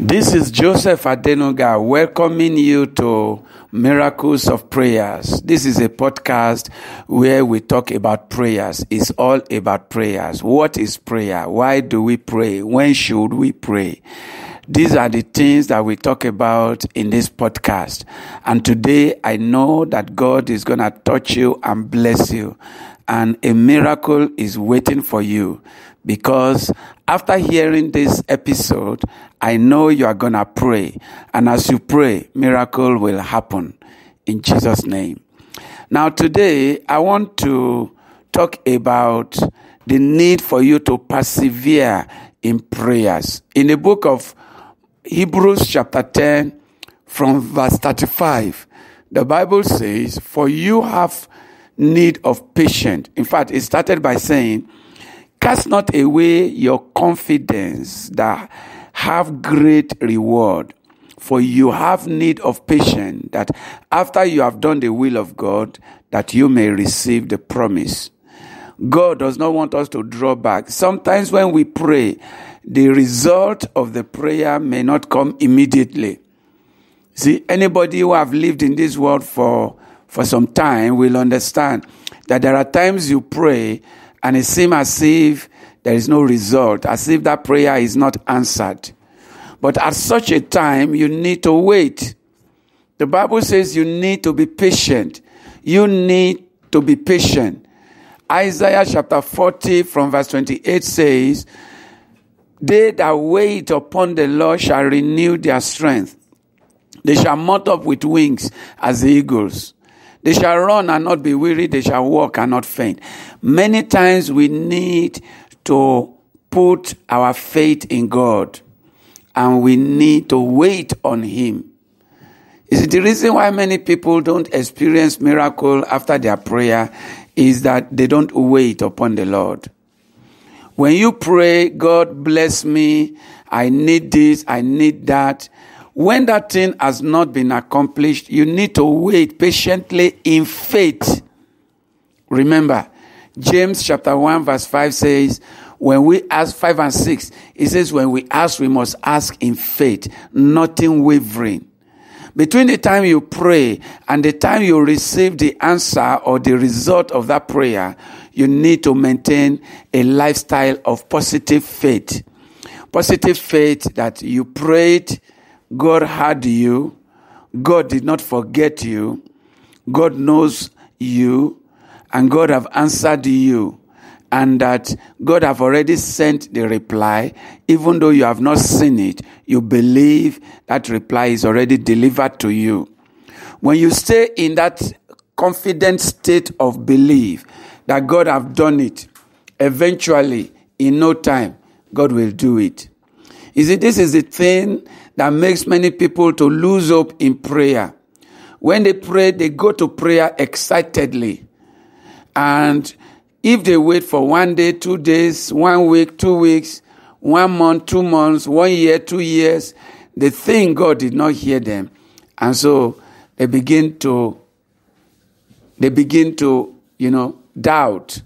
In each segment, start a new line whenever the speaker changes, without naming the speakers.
This is Joseph Adenoga welcoming you to Miracles of Prayers. This is a podcast where we talk about prayers. It's all about prayers. What is prayer? Why do we pray? When should we pray? These are the things that we talk about in this podcast. And today I know that God is going to touch you and bless you and a miracle is waiting for you because after hearing this episode, I know you are gonna pray. And as you pray, miracle will happen in Jesus' name. Now today, I want to talk about the need for you to persevere in prayers. In the book of Hebrews chapter 10 from verse 35, the Bible says, for you have need of patience. In fact, it started by saying, Cast not away your confidence that have great reward, for you have need of patience that after you have done the will of God, that you may receive the promise. God does not want us to draw back. Sometimes when we pray, the result of the prayer may not come immediately. See, anybody who have lived in this world for for some time will understand that there are times you pray and it seems as if there is no result, as if that prayer is not answered. But at such a time, you need to wait. The Bible says you need to be patient. You need to be patient. Isaiah chapter 40 from verse 28 says, They that wait upon the Lord shall renew their strength. They shall mount up with wings as the eagles. They shall run and not be weary. They shall walk and not faint. Many times we need to put our faith in God and we need to wait on Him. Is it the reason why many people don't experience miracle after their prayer is that they don't wait upon the Lord. When you pray, God bless me, I need this, I need that, when that thing has not been accomplished, you need to wait patiently in faith. Remember, James chapter 1 verse 5 says, when we ask 5 and 6, it says when we ask, we must ask in faith, nothing wavering. Between the time you pray and the time you receive the answer or the result of that prayer, you need to maintain a lifestyle of positive faith. Positive faith that you prayed, God had you. God did not forget you. God knows you and God have answered you and that God have already sent the reply even though you have not seen it you believe that reply is already delivered to you when you stay in that confident state of belief that God have done it eventually in no time God will do it you see this is the thing that makes many people to lose hope in prayer. When they pray, they go to prayer excitedly. And if they wait for one day, two days, one week, two weeks, one month, two months, one year, two years, they think God did not hear them. And so they begin to, they begin to, you know, doubt.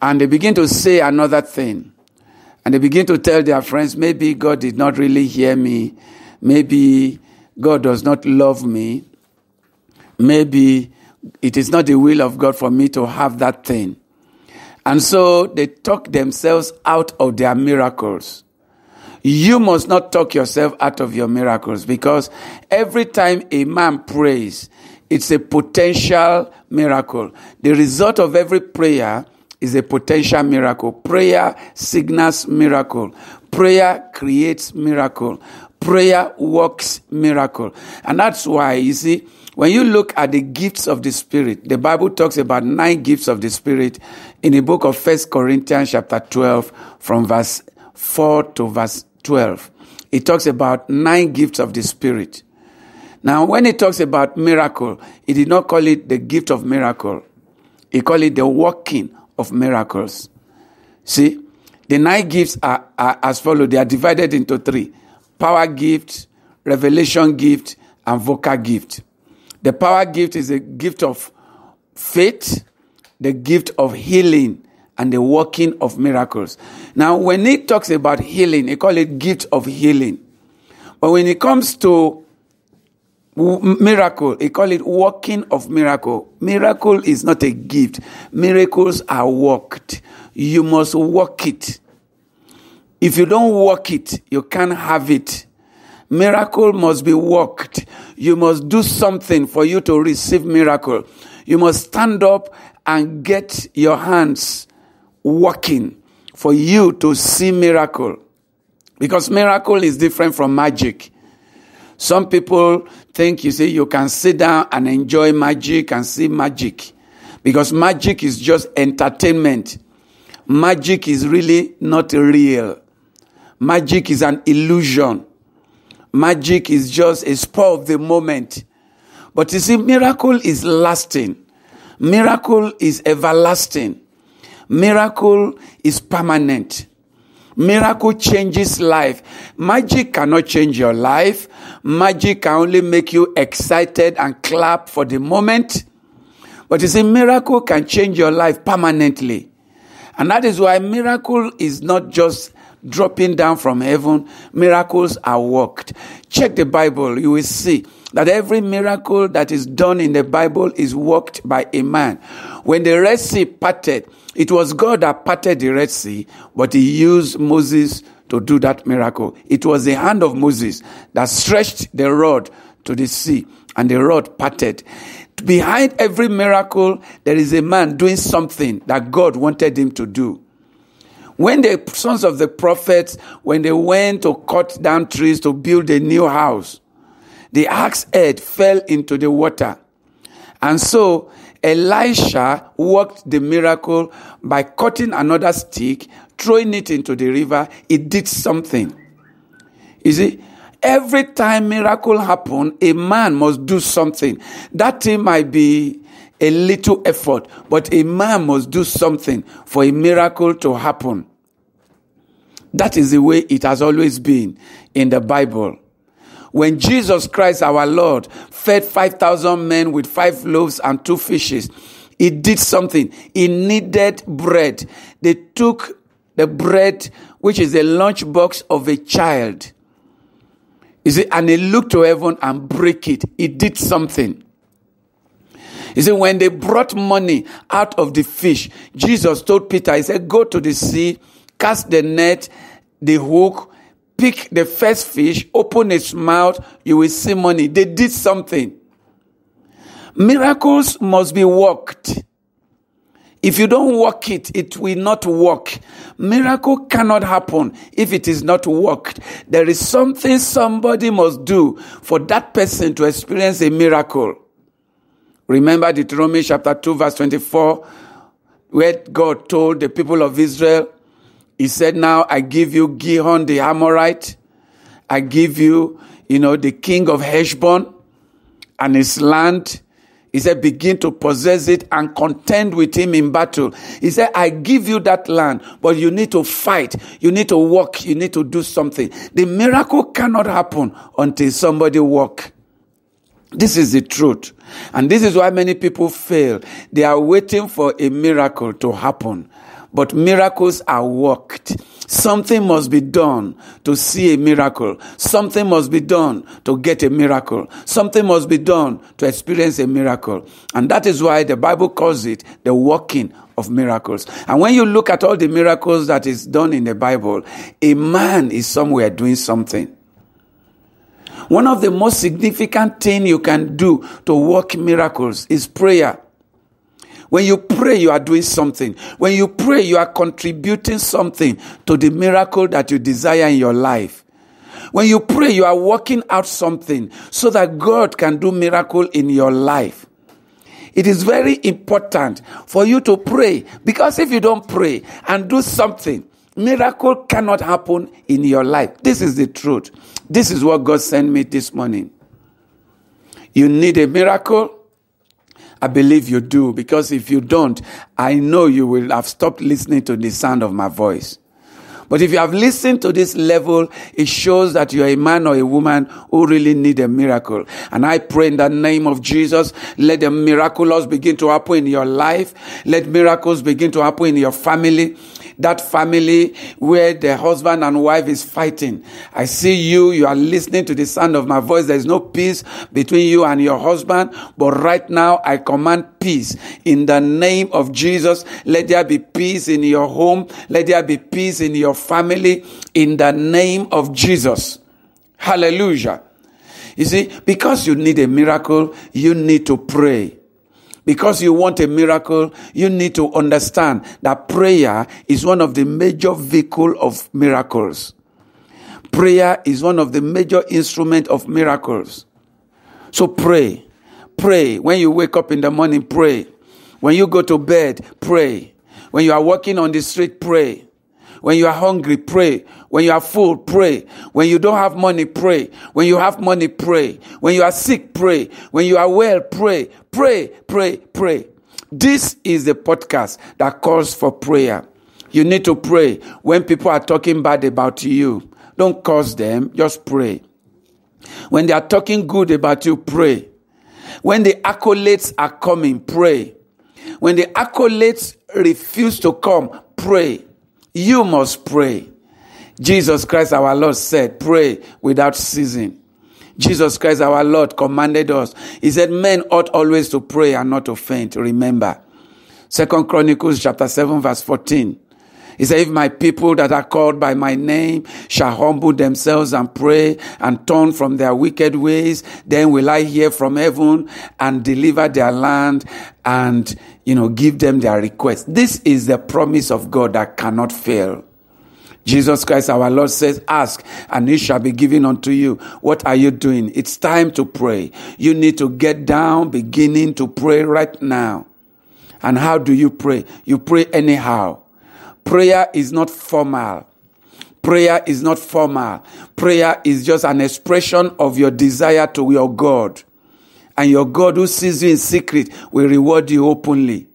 And they begin to say another thing. And they begin to tell their friends, maybe God did not really hear me. Maybe God does not love me. Maybe it is not the will of God for me to have that thing. And so they talk themselves out of their miracles. You must not talk yourself out of your miracles because every time a man prays, it's a potential miracle. The result of every prayer is a potential miracle. Prayer signals miracle. Prayer creates miracle. Prayer works miracle. And that's why, you see, when you look at the gifts of the Spirit, the Bible talks about nine gifts of the Spirit in the book of First Corinthians chapter 12 from verse 4 to verse 12. It talks about nine gifts of the Spirit. Now, when it talks about miracle, it did not call it the gift of miracle. It called it the working of miracles. See, the nine gifts are, are as follows. They are divided into three power gift, revelation gift, and vocal gift. The power gift is a gift of faith, the gift of healing, and the working of miracles. Now, when he talks about healing, he call it gift of healing. But when it comes to miracle. He call it working of miracle. Miracle is not a gift. Miracles are worked. You must work it. If you don't work it, you can't have it. Miracle must be worked. You must do something for you to receive miracle. You must stand up and get your hands working for you to see miracle. Because miracle is different from magic. Some people think you see you can sit down and enjoy magic and see magic because magic is just entertainment magic is really not real magic is an illusion magic is just a spur of the moment but you see miracle is lasting miracle is everlasting miracle is permanent Miracle changes life. Magic cannot change your life. Magic can only make you excited and clap for the moment. But you see, miracle can change your life permanently. And that is why miracle is not just dropping down from heaven. Miracles are worked. Check the Bible. You will see that every miracle that is done in the Bible is worked by a man when the Red Sea parted, it was God that parted the Red Sea, but he used Moses to do that miracle. It was the hand of Moses that stretched the rod to the sea and the rod parted. Behind every miracle, there is a man doing something that God wanted him to do. When the sons of the prophets, when they went to cut down trees to build a new house, the axe head fell into the water. And so Elisha worked the miracle by cutting another stick, throwing it into the river. It did something. You see, every time miracle happen, a man must do something. That thing might be a little effort, but a man must do something for a miracle to happen. That is the way it has always been in the Bible. When Jesus Christ, our Lord, fed 5,000 men with five loaves and two fishes, he did something. He needed bread. They took the bread, which is the lunchbox of a child. You see, and he looked to heaven and break it. He did something. You see, when they brought money out of the fish, Jesus told Peter, He said, Go to the sea, cast the net, the hook, pick the first fish, open its mouth, you will see money. They did something. Miracles must be worked. If you don't work it, it will not work. Miracle cannot happen if it is not worked. There is something somebody must do for that person to experience a miracle. Remember Deuteronomy chapter 2 verse 24 where God told the people of Israel he said, Now I give you Gihon the Amorite. I give you, you know, the king of Heshbon and his land. He said, begin to possess it and contend with him in battle. He said, I give you that land, but you need to fight. You need to walk. You need to do something. The miracle cannot happen until somebody walk. This is the truth. And this is why many people fail. They are waiting for a miracle to happen but miracles are worked. Something must be done to see a miracle. Something must be done to get a miracle. Something must be done to experience a miracle. And that is why the Bible calls it the working of miracles. And when you look at all the miracles that is done in the Bible, a man is somewhere doing something. One of the most significant thing you can do to work miracles is prayer. When you pray, you are doing something. When you pray, you are contributing something to the miracle that you desire in your life. When you pray, you are working out something so that God can do miracle in your life. It is very important for you to pray because if you don't pray and do something, miracle cannot happen in your life. This is the truth. This is what God sent me this morning. You need a miracle I believe you do, because if you don't, I know you will have stopped listening to the sound of my voice. But if you have listened to this level, it shows that you're a man or a woman who really need a miracle. And I pray in the name of Jesus, let the miraculous begin to happen in your life. Let miracles begin to happen in your family that family where the husband and wife is fighting. I see you, you are listening to the sound of my voice. There is no peace between you and your husband, but right now I command peace in the name of Jesus. Let there be peace in your home. Let there be peace in your family in the name of Jesus. Hallelujah. You see, because you need a miracle, you need to pray. Because you want a miracle, you need to understand that prayer is one of the major vehicle of miracles. Prayer is one of the major instrument of miracles. So pray. Pray. When you wake up in the morning, pray. When you go to bed, pray. When you are walking on the street, pray. When you are hungry, pray. When you are full, pray. When you don't have money, pray. When you have money, pray. When you are sick, pray. When you are well, pray. Pray, pray, pray. This is the podcast that calls for prayer. You need to pray when people are talking bad about you. Don't curse them, just pray. When they are talking good about you, pray. When the accolades are coming, pray. When the accolades refuse to come, pray. You must pray. Jesus Christ our Lord said, Pray without ceasing. Jesus Christ our Lord commanded us. He said, Men ought always to pray and not to faint. Remember. Second Chronicles chapter 7, verse 14. He said, If my people that are called by my name shall humble themselves and pray and turn from their wicked ways, then will I hear from heaven and deliver their land and you know, give them their request. This is the promise of God that cannot fail. Jesus Christ, our Lord says, ask and it shall be given unto you. What are you doing? It's time to pray. You need to get down, beginning to pray right now. And how do you pray? You pray anyhow. Prayer is not formal. Prayer is not formal. Prayer is just an expression of your desire to your God and your God who sees you in secret will reward you openly.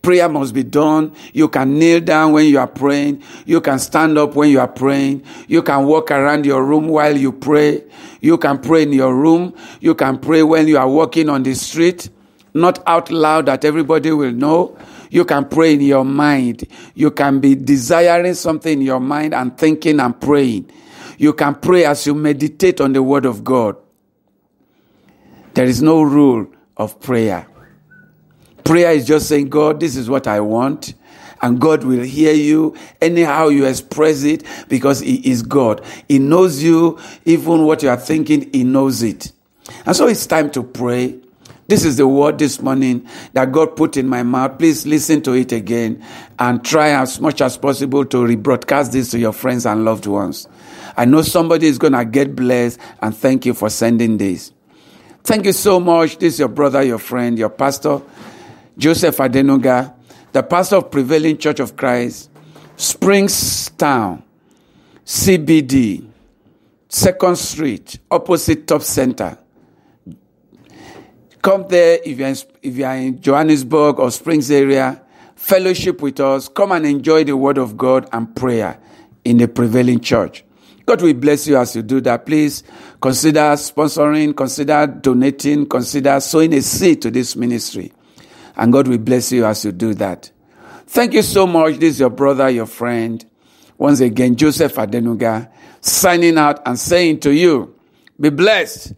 Prayer must be done. You can kneel down when you are praying. You can stand up when you are praying. You can walk around your room while you pray. You can pray in your room. You can pray when you are walking on the street. Not out loud that everybody will know. You can pray in your mind. You can be desiring something in your mind and thinking and praying. You can pray as you meditate on the word of God. There is no rule of prayer. Prayer is just saying, God, this is what I want. And God will hear you anyhow you express it because He is God. He knows you, even what you are thinking, He knows it. And so it's time to pray. This is the word this morning that God put in my mouth. Please listen to it again and try as much as possible to rebroadcast this to your friends and loved ones. I know somebody is going to get blessed and thank you for sending this. Thank you so much. This is your brother, your friend, your pastor, Joseph Adenuga, the pastor of Prevailing Church of Christ, Springstown, CBD, Second Street, opposite Top Center. Come there if you're in, if you're in Johannesburg or Springs area. Fellowship with us. Come and enjoy the Word of God and prayer in the prevailing church. God will bless you as you do that. Please consider sponsoring, consider donating, consider sowing a seed to this ministry. And God will bless you as you do that. Thank you so much. This is your brother, your friend. Once again, Joseph Adenuga signing out and saying to you, be blessed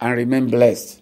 and remain blessed.